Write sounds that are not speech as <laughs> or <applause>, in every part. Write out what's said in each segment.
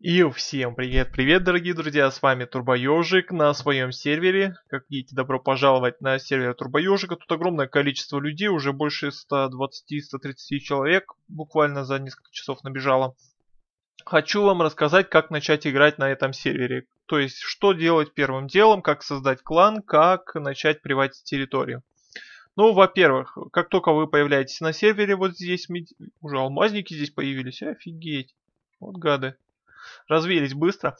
И всем привет-привет, дорогие друзья, с вами Турбоежик на своем сервере. Как видите, добро пожаловать на сервер Турбоежика. Тут огромное количество людей, уже больше 120-130 человек буквально за несколько часов набежало. Хочу вам рассказать, как начать играть на этом сервере. То есть, что делать первым делом, как создать клан, как начать приватить территорию. Ну, во-первых, как только вы появляетесь на сервере, вот здесь мед... уже алмазники здесь появились. Офигеть. Вот гады. Развелись быстро.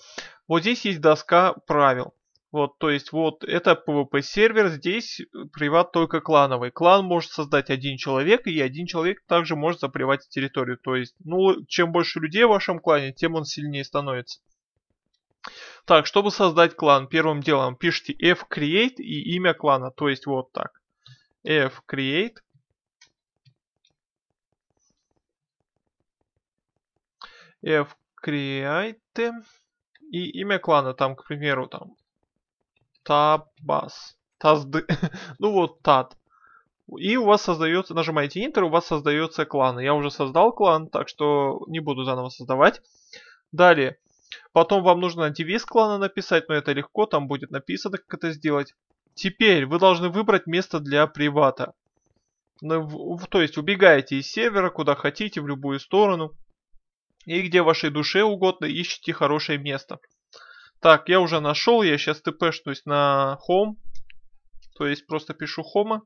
Вот здесь есть доска правил. Вот, то есть, вот, это PvP сервер, здесь приват только клановый. Клан может создать один человек, и один человек также может заприватить территорию. То есть, ну, чем больше людей в вашем клане, тем он сильнее становится. Так, чтобы создать клан, первым делом пишите fcreate и имя клана, то есть вот так f create f create и имя клана там, к примеру, там табас, тазды, <laughs> ну вот тат. И у вас создается, нажимаете Enter, у вас создается клан. Я уже создал клан, так что не буду заново создавать. Далее. Потом вам нужно девиз клана написать, но это легко, там будет написано, как это сделать. Теперь вы должны выбрать место для привата. Ну, то есть убегаете из севера, куда хотите, в любую сторону. И где вашей душе угодно ищите хорошее место. Так, я уже нашел, я сейчас тпшнусь на home. То есть просто пишу home.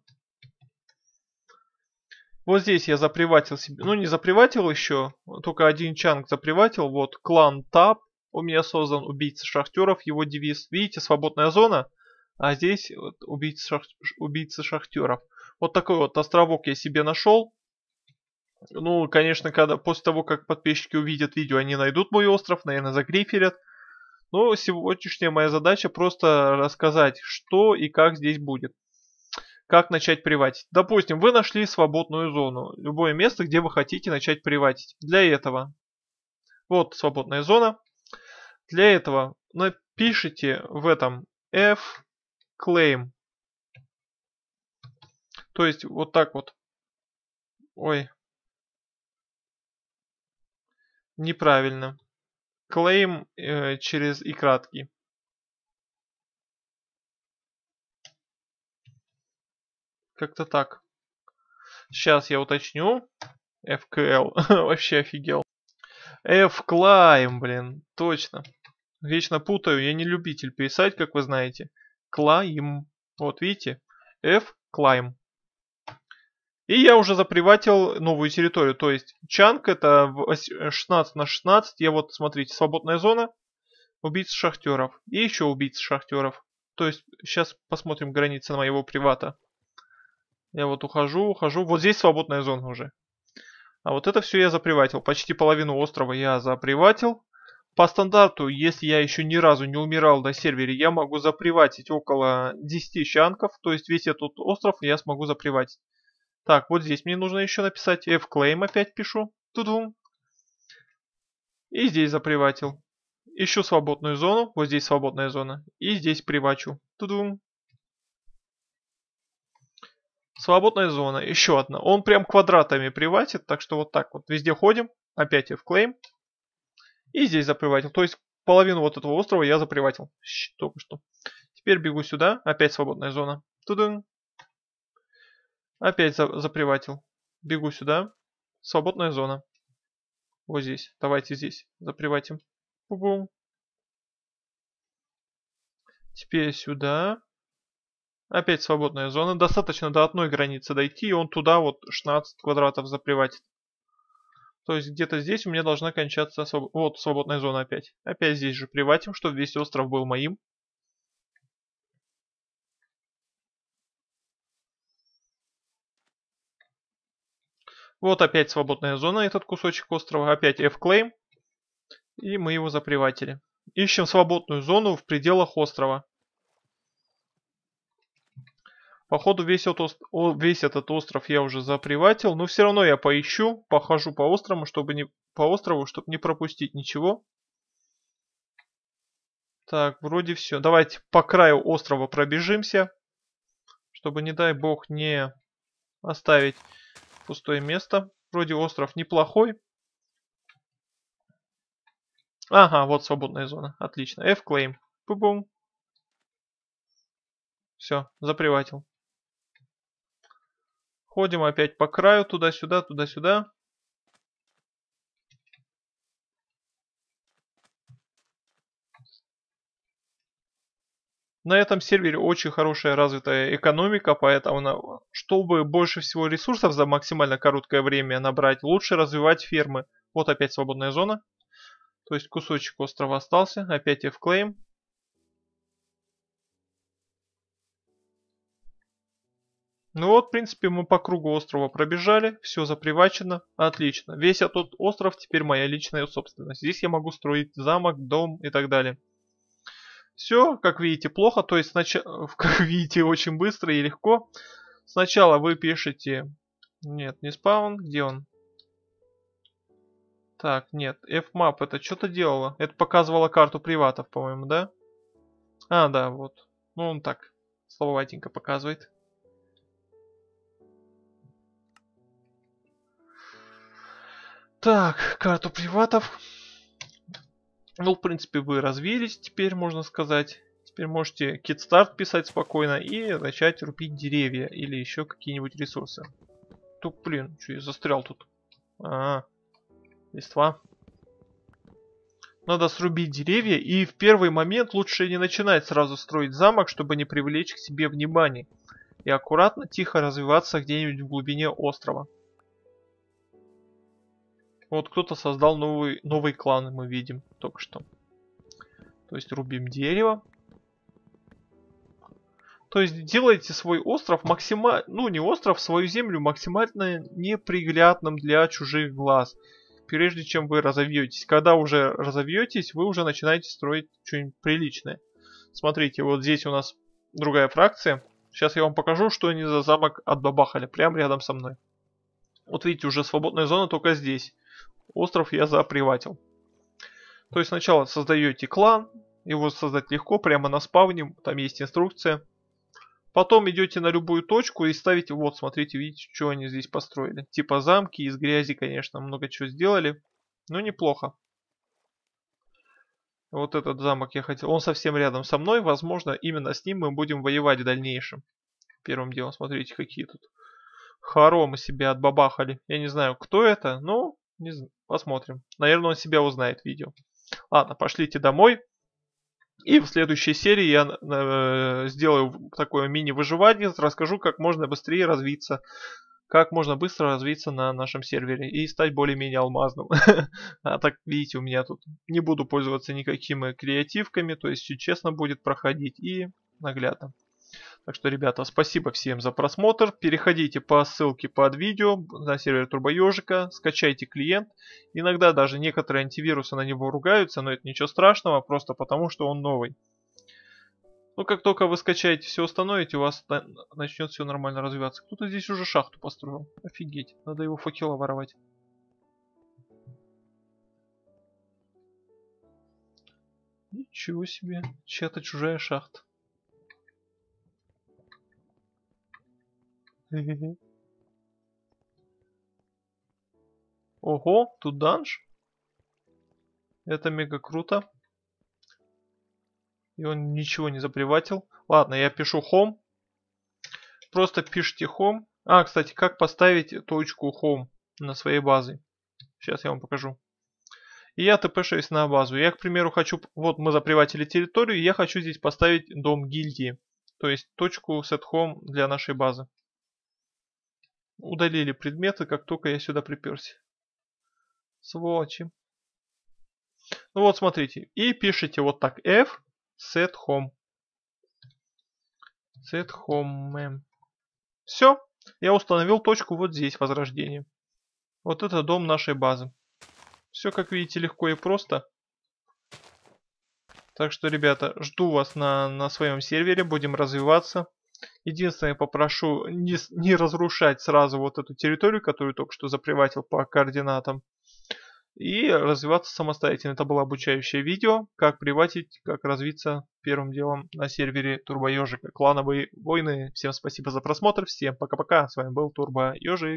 Вот здесь я заприватил себе, ну не заприватил еще, только один чанг заприватил. Вот клан Тап у меня создан, убийца шахтеров, его девиз. Видите, свободная зона а здесь вот, убийцы, шах... убийцы шахтеров. Вот такой вот островок я себе нашел. Ну, конечно, когда после того, как подписчики увидят видео, они найдут мой остров, наверное, загриферят. Но сегодняшняя моя задача просто рассказать, что и как здесь будет. Как начать приватить. Допустим, вы нашли свободную зону. Любое место, где вы хотите начать приватить. Для этого. Вот свободная зона. Для этого напишите в этом f claim. То есть вот так вот. Ой. Неправильно. Claim э, через и краткий. Как-то так. Сейчас я уточню. FKL. <laughs> Вообще офигел. f блин. Точно. Вечно путаю. Я не любитель писать, как вы знаете climb. Вот видите, f climb. И я уже заприватил новую территорию, то есть чанк это 16 на 16, я вот, смотрите, свободная зона, убийца шахтеров и еще убийца шахтеров. То есть сейчас посмотрим границы моего привата. Я вот ухожу, ухожу, вот здесь свободная зона уже. А вот это все я заприватил, почти половину острова я заприватил. По стандарту, если я еще ни разу не умирал на сервере, я могу заприватить около 10 щанков, то есть весь этот остров я смогу заприватить. Так, вот здесь мне нужно еще написать F э, claim опять пишу. Тудум. И здесь заприватил. Ищу свободную зону, вот здесь свободная зона. И здесь привачу. Тудум. Свободная зона, еще одна. Он прям квадратами приватит, так что вот так вот. Везде ходим, опять F claim и здесь заприватил. То есть половину вот этого острова я заприватил. только что. Теперь бегу сюда. Опять свободная зона. Тудым. Опять за заприватил. Бегу сюда. Свободная зона. Вот здесь. Давайте здесь заприватим. бум Теперь сюда. Опять свободная зона. Достаточно до одной границы дойти, и он туда вот 16 квадратов заприватит. То есть где-то здесь у меня должна кончаться... Особ... Вот, свободная зона опять. Опять здесь же приватим, чтобы весь остров был моим. Вот опять свободная зона, этот кусочек острова. Опять f claim И мы его заприватили. Ищем свободную зону в пределах острова. Походу весь, этот, весь этот остров я уже заприватил, но все равно я поищу, похожу по острову, чтобы не, по острову, чтобы не пропустить ничего. Так, вроде все. Давайте по краю острова пробежимся, чтобы, не дай бог, не оставить пустое место. Вроде остров неплохой. Ага, вот свободная зона. Отлично. f claim. Пу-бум. Все, заприватил. Ходим опять по краю, туда-сюда, туда-сюда. На этом сервере очень хорошая развитая экономика, поэтому чтобы больше всего ресурсов за максимально короткое время набрать, лучше развивать фермы. Вот опять свободная зона. То есть кусочек острова остался. Опять в клейм Ну вот, в принципе, мы по кругу острова пробежали, все запривачено, отлично. Весь этот остров теперь моя личная собственность. Здесь я могу строить замок, дом и так далее. Все, как видите, плохо, то есть, нач... <laughs> как видите, очень быстро и легко. Сначала вы пишете... Нет, не спаун, где он? Так, нет, Fmap это что-то делало? Это показывало карту приватов, по-моему, да? А, да, вот. Ну, он так, слабоватенько показывает. Так, карту приватов. Ну, в принципе, вы развились теперь, можно сказать. Теперь можете кит-старт писать спокойно и начать рубить деревья или еще какие-нибудь ресурсы. Тут, блин, что я застрял тут? А, -а, -а. листва. Надо срубить деревья и в первый момент лучше не начинать сразу строить замок, чтобы не привлечь к себе внимание. И аккуратно, тихо развиваться где-нибудь в глубине острова. Вот кто-то создал новый, новый клан, мы видим только что. То есть рубим дерево. То есть делайте свой остров максимально, ну не остров, свою землю максимально неприглядным для чужих глаз. Прежде чем вы разовьетесь. Когда уже разовьетесь, вы уже начинаете строить что-нибудь приличное. Смотрите, вот здесь у нас другая фракция. Сейчас я вам покажу, что они за замок отбабахали, прямо рядом со мной. Вот видите, уже свободная зона только здесь. Остров я зааприватил. То есть сначала создаете клан, его создать легко, прямо на спавне, там есть инструкция. Потом идете на любую точку и ставите, вот, смотрите, видите, что они здесь построили. Типа замки, из грязи, конечно, много чего сделали, но неплохо. Вот этот замок я хотел, он совсем рядом со мной, возможно, именно с ним мы будем воевать в дальнейшем. Первым делом, смотрите, какие тут хоромы себе отбабахали. Я не знаю, кто это, но не знаю. Посмотрим. Наверное, он себя узнает в видео. Ладно, пошлите домой. И в следующей серии я э, сделаю такое мини-выживание, расскажу, как можно быстрее развиться, как можно быстро развиться на нашем сервере и стать более-менее алмазным. <laughs> А так, видите, у меня тут не буду пользоваться никакими креативками, то есть все честно будет проходить и наглядно. Так что, ребята, спасибо всем за просмотр. Переходите по ссылке под видео на сервер Турбоежика, скачайте клиент. Иногда даже некоторые антивирусы на него ругаются, но это ничего страшного, просто потому что он новый. Но ну, как только вы скачаете, все установите, у вас начнет все нормально развиваться. Кто-то здесь уже шахту построил. Офигеть, надо его факела воровать. Ничего себе, чья-то чужая шахта. Ого, тут данж. Это мега круто. И он ничего не заприватил. Ладно, я пишу home. Просто пишите home. А, кстати, как поставить точку home на своей базе. Сейчас я вам покажу. И я ТП-6 на базу. Я, к примеру, хочу... Вот мы заприватили территорию, и я хочу здесь поставить дом гильдии. То есть точку set home для нашей базы. Удалили предметы, как только я сюда приперся. Сволочи. Ну вот, смотрите. И пишите вот так. F set home. Set home. Все. Я установил точку вот здесь, возрождение. Вот это дом нашей базы. Все, как видите, легко и просто. Так что, ребята, жду вас на, на своем сервере. Будем развиваться. Единственное, попрошу не, не разрушать сразу вот эту территорию, которую только что заприватил по координатам. И развиваться самостоятельно. Это было обучающее видео, как приватить, как развиться первым делом на сервере Турбо Ежика. Клановые войны. Всем спасибо за просмотр, всем пока-пока. С вами был Турбо Ежик.